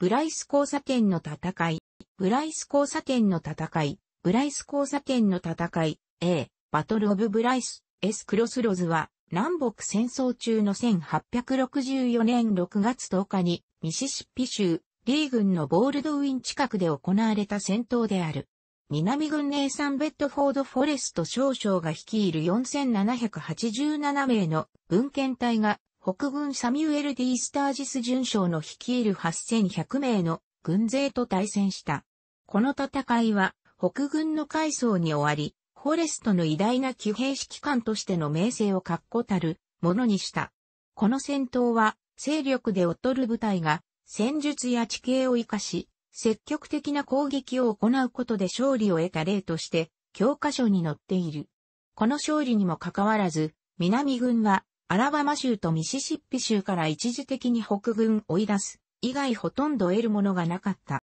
ブライス交差点の戦い、ブライス交差点の戦い、ブライス交差点の戦い、A、バトル・オブ・ブライス、S・ クロスロズは、南北戦争中の1864年6月10日に、ミシシッピ州、リー軍のボールドウィン近くで行われた戦闘である。南軍ネイサン・ベッドフォード・フォレスト少将が率いる4787名の文献隊が北軍サミュエル・ディ・スタージス准将の率いる8100名の軍勢と対戦した。この戦いは北軍の階層に終わり、フォレストの偉大な騎兵指揮官としての名声を確固たるものにした。この戦闘は勢力で劣る部隊が戦術や地形を活かし、積極的な攻撃を行うことで勝利を得た例として教科書に載っている。この勝利にもかかわらず、南軍はアラバマ州とミシシッピ州から一時的に北軍追い出す、以外ほとんど得るものがなかった。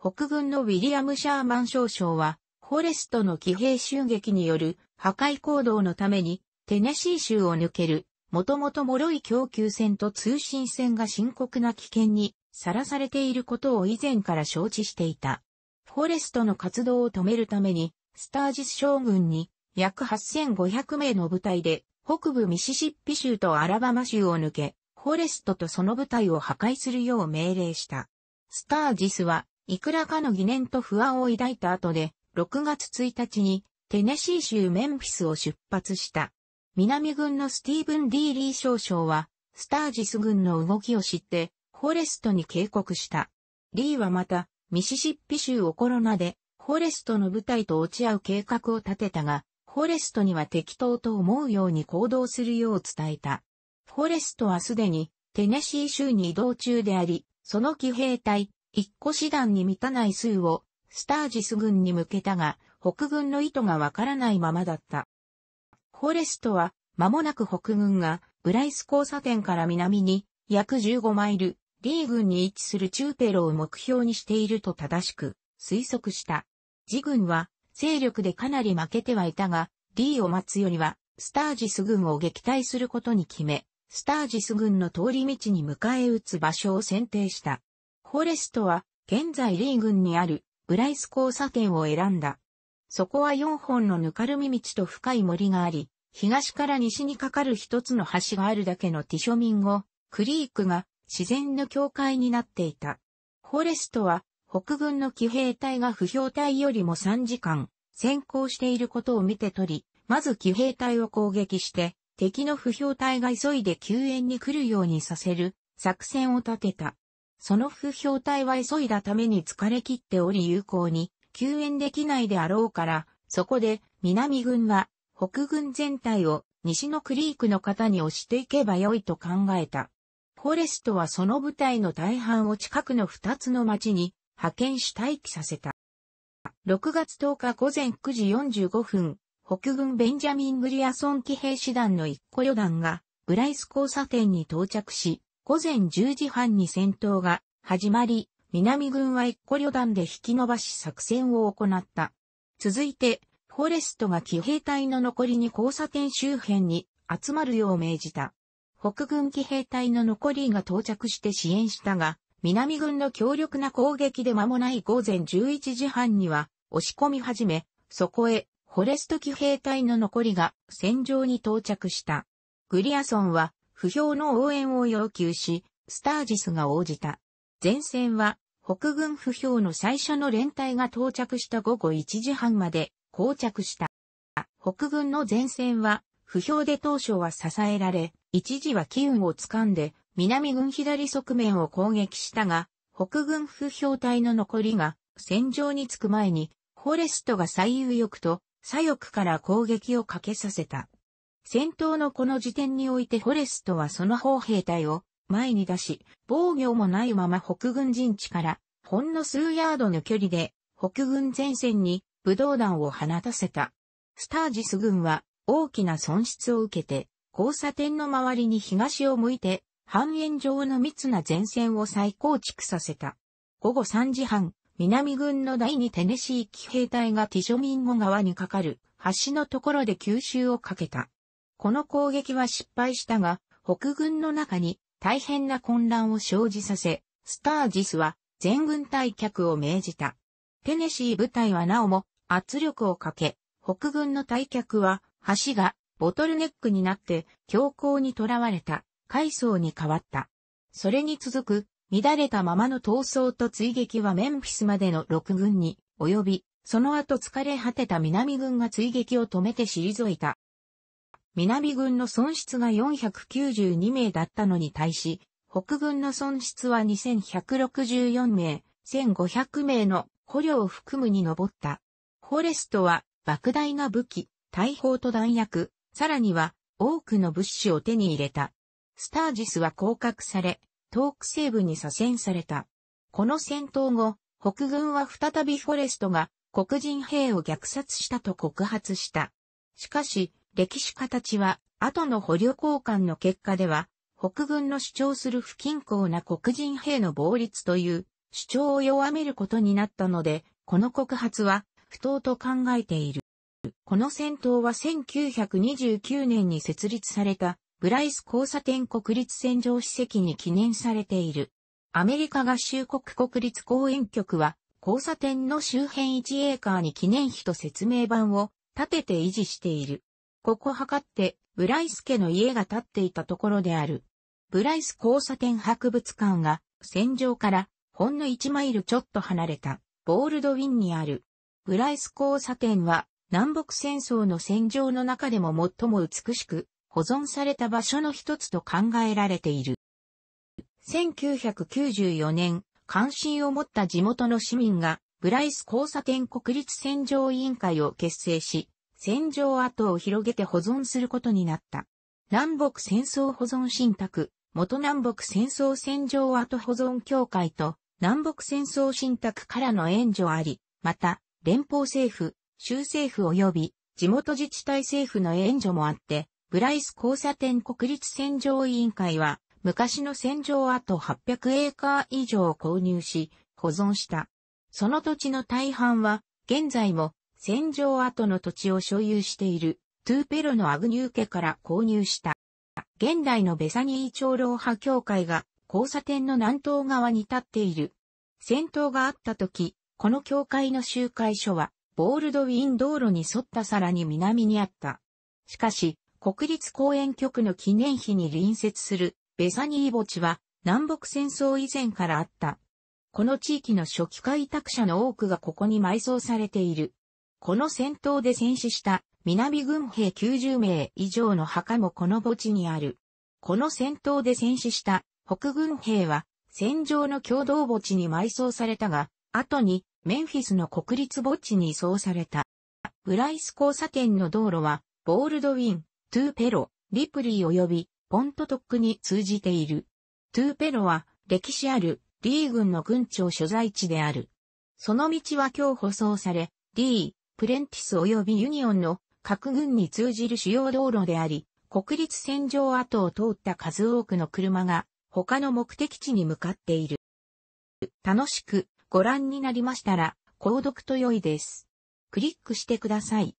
北軍のウィリアム・シャーマン少将は、フォレストの騎兵襲撃による破壊行動のために、テネシー州を抜ける、もともと脆い供給線と通信線が深刻な危険にさらされていることを以前から承知していた。フォレストの活動を止めるために、スタージス将軍に約8500名の部隊で北部ミシシッピ州とアラバマ州を抜け、フォレストとその部隊を破壊するよう命令した。スタージスは、いくらかの疑念と不安を抱いた後で、6月1日に、テネシー州メンフィスを出発した。南軍のスティーブン・ディーリー少将は、スタージス軍の動きを知って、フォレストに警告した。リーはまた、ミシシッピ州をコロナで、フォレストの部隊と落ち合う計画を立てたが、フォレストには適当と思うように行動するよう伝えた。フォレストはすでにテネシー州に移動中であり、その騎兵隊、1個師団に満たない数をスタージス軍に向けたが、北軍の意図がわからないままだった。フォレストは、間もなく北軍が、ブライス交差点から南に、約15マイル、リー軍に位置するチューペロを目標にしていると正しく推測した。自軍は勢力でかなり負けてはいたが、D を待つよりは、スタージス軍を撃退することに決め、スタージス軍の通り道に迎え撃つ場所を選定した。フォレストは、現在リー軍にある、ブライス交差点を選んだ。そこは4本のぬかるみ道と深い森があり、東から西にかかる一つの橋があるだけのティショミンを、クリークが自然の境界になっていた。フォレストは北軍の騎兵隊が不評隊よりも3時間先行していることを見て取り、まず騎兵隊を攻撃して、敵の不評隊が急いで救援に来るようにさせる作戦を立てた。その不評隊は急いだために疲れ切っており有効に救援できないであろうから、そこで南軍は北軍全体を西のクリークの方に押していけばよいと考えた。フォレストはその部隊の大半を近くの二つの町に派遣し待機させた。6月10日午前9時45分、北軍ベンジャミン・グリアソン騎兵師団の一個旅団が、ブライス交差点に到着し、午前10時半に戦闘が始まり、南軍は一個旅団で引き伸ばし作戦を行った。続いて、フォレストが騎兵隊の残りに交差点周辺に集まるよう命じた。北軍騎兵隊の残りが到着して支援したが、南軍の強力な攻撃で間もない午前11時半には押し込み始め、そこへフォレスト騎兵隊の残りが戦場に到着した。グリアソンは不評の応援を要求し、スタージスが応じた。前線は北軍不評の最初の連隊が到着した午後1時半まで膠着した。北軍の前線は不評で当初は支えられ、一時は機運を掴んで南軍左側面を攻撃したが、北軍不評隊の残りが戦場に着く前に、フォレストが最右翼と左翼から攻撃をかけさせた。戦闘のこの時点においてフォレストはその砲兵隊を前に出し、防御もないまま北軍陣地からほんの数ヤードの距離で北軍前線に武道弾を放たせた。スタージス軍は大きな損失を受けて交差点の周りに東を向いて半円状の密な前線を再構築させた。午後3時半、南軍の第2テネシー騎兵隊がティショミンゴ川に架かる橋のところで吸収をかけた。この攻撃は失敗したが、北軍の中に大変な混乱を生じさせ、スタージスは全軍退却を命じた。テネシー部隊はなおも圧力をかけ、北軍の退却は橋がボトルネックになって強行に囚われた。階層に変わった。それに続く、乱れたままの闘争と追撃はメンフィスまでの6軍に及び、その後疲れ果てた南軍が追撃を止めて退いた。南軍の損失が492名だったのに対し、北軍の損失は2164名、1500名の捕虜を含むに上った。フォレストは莫大な武器、大砲と弾薬、さらには多くの物資を手に入れた。スタージスは降格され、東北西部に左遷された。この戦闘後、北軍は再びフォレストが黒人兵を虐殺したと告発した。しかし、歴史家たちは、後の捕虜交換の結果では、北軍の主張する不均衡な黒人兵の暴立という主張を弱めることになったので、この告発は不当と考えている。この戦闘は1929年に設立されたブライス交差点国立戦場史跡に記念されている。アメリカ合衆国国立公園局は、交差点の周辺1エーカーに記念碑と説明板を立てて維持している。ここ測って、ブライス家の家が建っていたところである。ブライス交差点博物館が、戦場からほんの1マイルちょっと離れた、ボールドウィンにある。ブライス交差点は、南北戦争の戦場の中でも最も美しく、保存された場所の一つと考えられている。1994年、関心を持った地元の市民が、ブライス交差点国立戦場委員会を結成し、戦場跡を広げて保存することになった。南北戦争保存信託、元南北戦争戦場跡保存協会と、南北戦争信託からの援助あり、また、連邦政府、州政府及び地元自治体政府の援助もあって、ブライス交差点国立戦場委員会は、昔の戦場跡800エーカー以上を購入し、保存した。その土地の大半は、現在も戦場跡の土地を所有している、トゥーペロのアグニュー家から購入した。現代のベサニー長老派教会が交差点の南東側に立っている。戦闘があった時、この教会の集会所は、ボールドウィン道路に沿ったさらに南にあった。しかし、国立公園局の記念碑に隣接するベサニー墓地は南北戦争以前からあった。この地域の初期開拓者の多くがここに埋葬されている。この戦闘で戦死した南軍兵90名以上の墓もこの墓地にある。この戦闘で戦死した北軍兵は戦場の共同墓地に埋葬されたが、後にメンフィスの国立墓地に移送された。ブライス交差点の道路はボールドウィン、トゥーペロ、リプリー及びポントトックに通じている。トゥーペロは歴史あるリー軍の軍庁所在地である。その道は今日舗装され、D、プレンティス及びユニオンの各軍に通じる主要道路であり、国立戦場跡を通った数多くの車が他の目的地に向かっている。楽しくご覧になりましたら、購読と良いです。クリックしてください。